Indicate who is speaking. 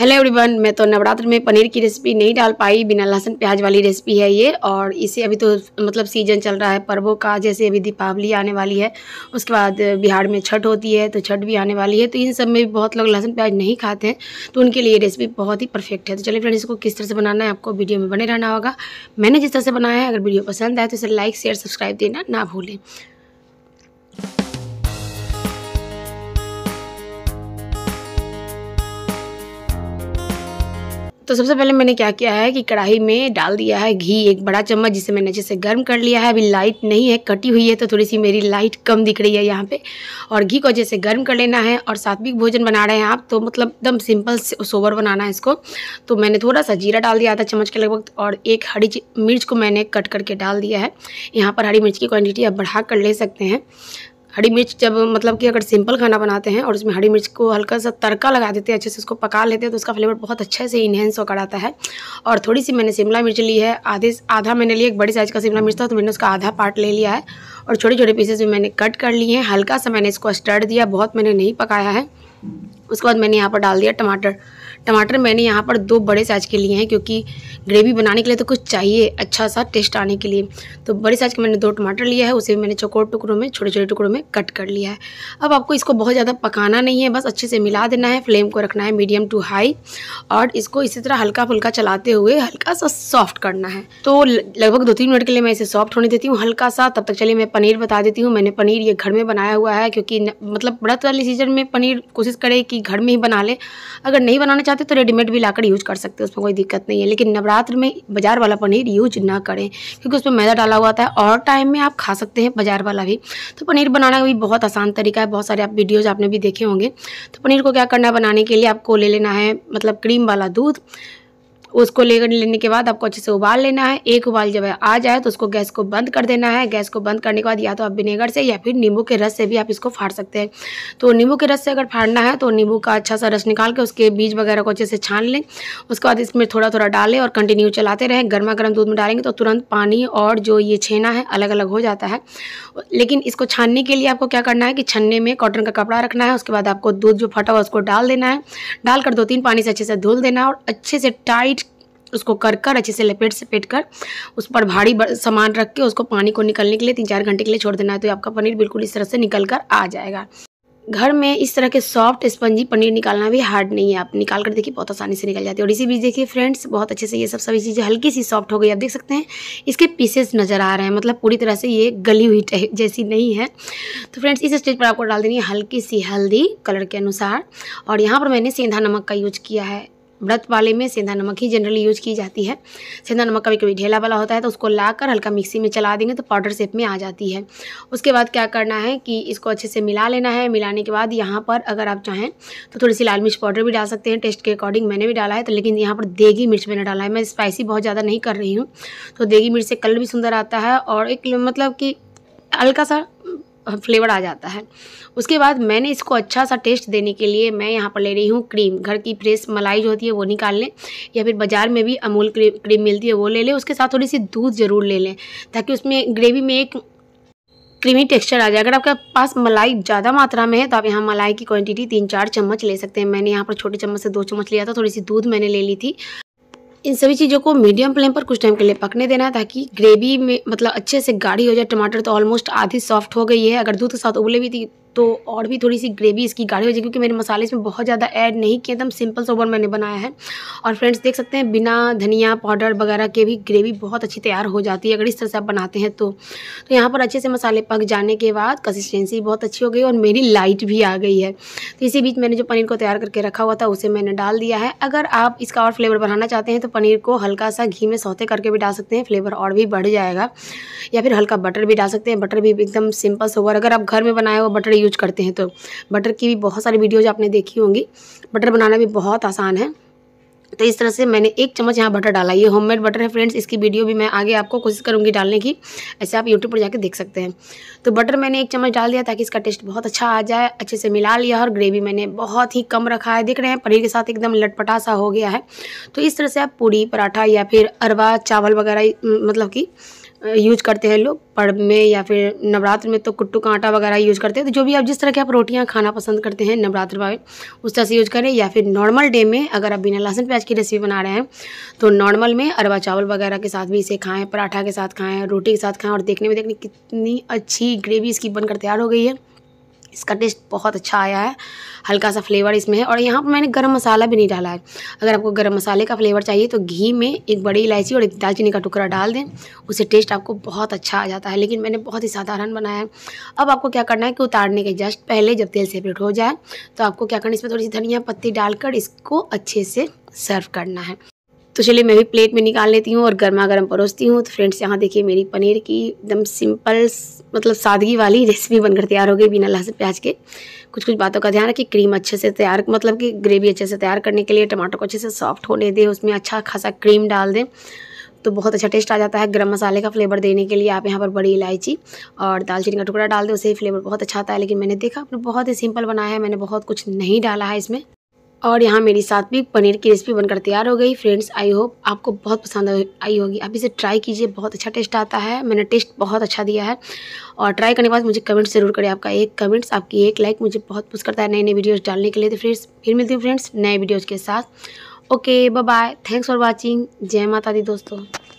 Speaker 1: hello everyone मैं तो नवरात्र में पनीर की रेसिपी नहीं डाल पाई बिना लहसुन प्याज वाली रेसिपी है ये और इसे अभी तो मतलब सीजन चल रहा है पर्वों का जैसे अभी दीपावली आने वाली है उसके बाद बिहार में छठ होती है तो छठ भी आने वाली है तो इन सब में बहुत लोग लहसुन प्याज नहीं खाते हैं तो उनके लिए रेसिपी बहुत ही परफेक्ट है तो चलिए फ्रेंड इसको किस तरह से बनाना है आपको वीडियो में बने रहना होगा मैंने जिस तरह से बनाया है अगर वीडियो पसंद आए तो इसे लाइक शेयर सब्सक्राइब देना ना भूलें तो सबसे पहले मैंने क्या किया है कि कढ़ाई में डाल दिया है घी एक बड़ा चम्मच जिसे मैंने अच्छे से गर्म कर लिया है अभी लाइट नहीं है कटी हुई है तो थोड़ी सी मेरी लाइट कम दिख रही है यहाँ पे और घी को जैसे गर्म कर लेना है और सात्विक भोजन बना रहे हैं आप तो मतलब एकदम सिंपल सोवर बनाना है इसको तो मैंने थोड़ा सा जीरा डाल दिया आधा चम्मच के लगभग और एक हरी मिर्च को मैंने कट करके डाल दिया है यहाँ पर हरी मिर्च की क्वान्टिटी आप बढ़ा कर ले सकते हैं हरी मिर्च जब मतलब कि अगर सिंपल खाना बनाते हैं और उसमें हरी मिर्च को हल्का सा तड़का लगा देते हैं अच्छे से उसको पका लेते हैं तो उसका फ्लेवर बहुत अच्छे से इन्हेंस होकर आता है और थोड़ी सी मैंने शिमला मिर्च ली है आधे आधा मैंने लिया एक बड़ी साइज़ का शिमला मिर्च था तो मैंने उसका आधा पार्ट ले लिया है और छोटे छोटे पीसेस भी मैंने कट कर लिए हैं हल्का सा मैंने इसको स्टर्ड दिया बहुत मैंने नहीं पकाया है उसके बाद मैंने यहाँ पर डाल दिया टमाटर टमाटर मैंने यहाँ पर दो बड़े साइज के लिए हैं क्योंकि ग्रेवी बनाने के लिए तो कुछ चाहिए अच्छा सा टेस्ट आने के लिए तो बड़े साइज के मैंने दो टमाटर लिया है उसे मैंने चौकोर टुकड़ों में छोटे छोटे टुकड़ों में कट कर लिया है अब आपको इसको बहुत ज़्यादा पकाना नहीं है बस अच्छे से मिला देना है फ्लेम को रखना है मीडियम टू हाई और इसको इसी तरह हल्का फुल्का चलाते हुए हल्का सा सॉफ्ट करना है तो लगभग दो तीन मिनट के लिए मैं इसे सॉफ्ट होने देती हूँ हल्का सा तब तक चलिए मैं पनीर बता देती हूँ मैंने पनीर ये घर में बनाया हुआ है क्योंकि मतलब व्रत वाली सीजन में पनीर कोशिश करे कि घर में ही बना लें अगर नहीं बनाना चाहते तो रेडीमेड भी लाकर यूज कर सकते हैं उसमें कोई दिक्कत नहीं है लेकिन नवरात्र में बाजार वाला पनीर यूज ना करें क्योंकि उसमें मैदा डाला हुआ है और टाइम में आप खा सकते हैं बाजार वाला भी तो पनीर बनाना भी बहुत आसान तरीका है बहुत सारे आप वीडियोज़ आपने भी देखे होंगे तो पनीर को क्या करना है बनाने के लिए आपको ले लेना है मतलब क्रीम वाला दूध उसको ले लेने के बाद आपको अच्छे से उबाल लेना है एक उबाल जब आ जाए तो उसको गैस को बंद कर देना है गैस को बंद करने के बाद या तो आप विनेगर से या फिर नींबू के रस से भी आप इसको फाड़ सकते हैं तो नींबू के रस से अगर फाड़ना है तो नींबू का अच्छा सा रस निकाल के उसके बीज वगैरह को अच्छे से छान लें उसके बाद इसमें थोड़ा थोड़ा डालें और कंटिन्यू चलाते रहें गर्मा गर्म दूध में डालेंगे तो तुरंत पानी और जो ये छेना है अलग अलग हो जाता है लेकिन इसको छानने के लिए आपको क्या करना है कि छन्ने में कॉटन का कपड़ा रखना है उसके बाद आपको दूध जो फटा हुआ उसको डाल देना है डालकर दो तीन पानी से अच्छे से धुल देना है और अच्छे से टाइट उसको कर कर अच्छे से लपेट पेट कर उस पर भारी सामान रख के उसको पानी को निकलने के लिए तीन चार घंटे के लिए छोड़ देना है तो आपका पनीर बिल्कुल इस तरह से निकल कर आ जाएगा घर में इस तरह के सॉफ्ट स्पंजी पनीर निकालना भी हार्ड नहीं है आप निकाल कर देखिए बहुत आसानी से निकल जाती है और इसी बीच देखिए फ्रेंड्स बहुत अच्छे से ये सब सभी चीज़ें हल्की सी सॉफ्ट हो गई आप देख सकते हैं इसके पीसेस नज़र आ रहे हैं मतलब पूरी तरह से ये गली हुई टाइप जैसी नहीं है तो फ्रेंड्स इस स्टेज पर आपको डाल देनी है हल्की सी हल्दी कलर के अनुसार और यहाँ पर मैंने सेंधा नमक का यूज किया है व्रत वाले में सेंधा नमक ही जनरली यूज की जाती है सेंधा नमक कभी कभी ढेला वाला होता है तो उसको लाकर हल्का मिक्सी में चला देंगे तो पाउडर शेप में आ जाती है उसके बाद क्या करना है कि इसको अच्छे से मिला लेना है मिलाने के बाद यहाँ पर अगर आप चाहें तो थोड़ी सी लाल मिर्च पाउडर भी डाल सकते हैं टेस्ट के अकॉर्डिंग मैंने भी डाला है तो लेकिन यहाँ पर देगी मिर्च मैंने डाला है मैं स्पाइसी बहुत ज़्यादा नहीं कर रही हूँ तो देगी मिर्च से कलर भी सुंदर आता है और एक मतलब कि हल्का सा फ्लेवर आ जाता है उसके बाद मैंने इसको अच्छा सा टेस्ट देने के लिए मैं यहाँ पर ले रही हूँ क्रीम घर की फ्रेश मलाई जो होती है वो निकाल लें या फिर बाज़ार में भी अमूल क्रीम क्रीम मिलती है वो ले लें उसके साथ थोड़ी सी दूध ज़रूर ले लें ताकि उसमें ग्रेवी में एक क्रीमी टेक्सचर आ जाए अगर आपके पास मलाई ज़्यादा मात्रा में है तो आप यहाँ मलाई की क्वांटिटी तीन चार चम्मच ले सकते हैं मैंने यहाँ पर छोटे चम्मच से दो चम्मच लिया था थोड़ी सी दूध मैंने ले ली थी इन सभी चीज़ों को मीडियम फ्लेम पर कुछ टाइम के लिए पकने देना है ताकि ग्रेवी में मतलब अच्छे से गाढ़ी हो जाए टमाटर तो ऑलमोस्ट आधी सॉफ्ट हो गई है अगर दूध के साथ उबले भी थी तो और भी थोड़ी सी ग्रेवी इसकी गाढ़ी हो जाएगी क्योंकि मैंने मसाले इसमें बहुत ज़्यादा ऐड नहीं किए एकदम सिंपल सोबर मैंने बनाया है और फ्रेंड्स देख सकते हैं बिना धनिया पाउडर वगैरह के भी ग्रेवी बहुत अच्छी तैयार हो जाती है अगर इस तरह से आप बनाते हैं तो तो यहाँ पर अच्छे से मसाले पक जाने के बाद कंसिस्टेंसी बहुत अच्छी हो गई और मेरी लाइट भी आ गई है तो इसी बीच मैंने जो पनीर को तैयार करके रखा हुआ था उसे मैंने डाल दिया है अगर आप इसका और फ्लेवर बढ़ाना चाहते हैं तो पनीर को हल्का सा घी में सौते करके भी डाल सकते हैं फ्लेवर और भी बढ़ जाएगा या फिर हल्का बटर भी डाल सकते हैं बटर भी एकदम सिंपल सोबर अगर आप घर में बनाए हुआ बटर यूज करते हैं तो बटर की भी बहुत सारी वीडियोज आपने देखी होंगी बटर बनाना भी बहुत आसान है तो इस तरह से मैंने एक चम्मच यहाँ बटर डाला ये होममेड बटर है फ्रेंड्स इसकी वीडियो भी मैं आगे आपको कोशिश करूँगी डालने की ऐसे आप यूट्यूब पर जाकर देख सकते हैं तो बटर मैंने एक चम्मच डाल दिया ताकि इसका टेस्ट बहुत अच्छा आ जाए अच्छे से मिला लिया और ग्रेवी मैंने बहुत ही कम रखा है देख रहे हैं पनीर के साथ एकदम लटपटा सा हो गया है तो इस तरह से आप पूड़ी पराठा या फिर अरवा चावल वगैरह मतलब कि यूज करते हैं लोग पर्व में या फिर नवरात्र में तो कुट्टू का आटा वगैरह यूज़ करते हैं तो जो भी आप जिस तरह के आप रोटियां खाना पसंद करते हैं नवरात्र वाले उस तरह से यूज़ करें या फिर नॉर्मल डे में अगर आप बिना लहसुन प्याज की रेसिपी बना रहे हैं तो नॉर्मल में अरवा चावल वगैरह के साथ भी इसे खाएँ पराठा के साथ खाएँ रोटी के साथ खाएँ और देखने में देखने कितनी अच्छी ग्रेवी इसकी बनकर तैयार हो गई है इसका टेस्ट बहुत अच्छा आया है हल्का सा फ्लेवर इसमें है और यहाँ पर मैंने गरम मसाला भी नहीं डाला है अगर आपको गरम मसाले का फ्लेवर चाहिए तो घी में एक बड़ी इलायची और एक दालचीनी का टुकड़ा डाल दें उससे टेस्ट आपको बहुत अच्छा आ जाता है लेकिन मैंने बहुत ही साधारण बनाया है अब आपको क्या करना है कि उतारने के जस्ट पहले जब तेल सेपरेट हो जाए तो आपको क्या करना है इसमें थोड़ी सी धनिया पत्ती डालकर इसको अच्छे से सर्व करना है तो चलिए मैं भी प्लेट में निकाल लेती हूँ और गर्मा गर्म परोसती हूँ तो फ्रेंड्स यहाँ देखिए मेरी पनीर की एकदम सिंपल मतलब सादगी वाली रेसिपी बनकर तैयार हो गई बिना लहसुन प्याज के कुछ कुछ बातों का ध्यान रखिए क्रीम अच्छे से तैयार मतलब कि ग्रेवी अच्छे से तैयार करने के लिए टमाटर को अच्छे से सॉफ्ट होने दें उसमें अच्छा खासा क्रीम डाल दें तो बहुत अच्छा टेस्ट आ जाता है गरम मसाले का फ्लेवर देने के लिए आप यहाँ पर बड़ी इलायची और दालचीनी का टुकड़ा डाल दें उसे फ्लेवर बहुत अच्छा आता है लेकिन मैंने देखा आपने बहुत ही सिंपल बनाया है मैंने बहुत कुछ नहीं डाला है इसमें और यहाँ मेरी साथ भी पनीर की रेसिपी बनकर तैयार हो गई फ्रेंड्स आई होप आपको बहुत पसंद आई होगी आप इसे ट्राई कीजिए बहुत अच्छा टेस्ट आता है मैंने टेस्ट बहुत अच्छा दिया है और ट्राई करने के बाद मुझे कमेंट्स ज़रूर करें आपका एक कमेंट्स आपकी एक लाइक मुझे बहुत पुश करता है नए नए वीडियोज़ डालने के लिए तो फ्रेंड्स फिर मिलती हूँ फ्रेंड्स नए वीडियोज़ के साथ okay bye thanks for watching जय माता दी दोस्तों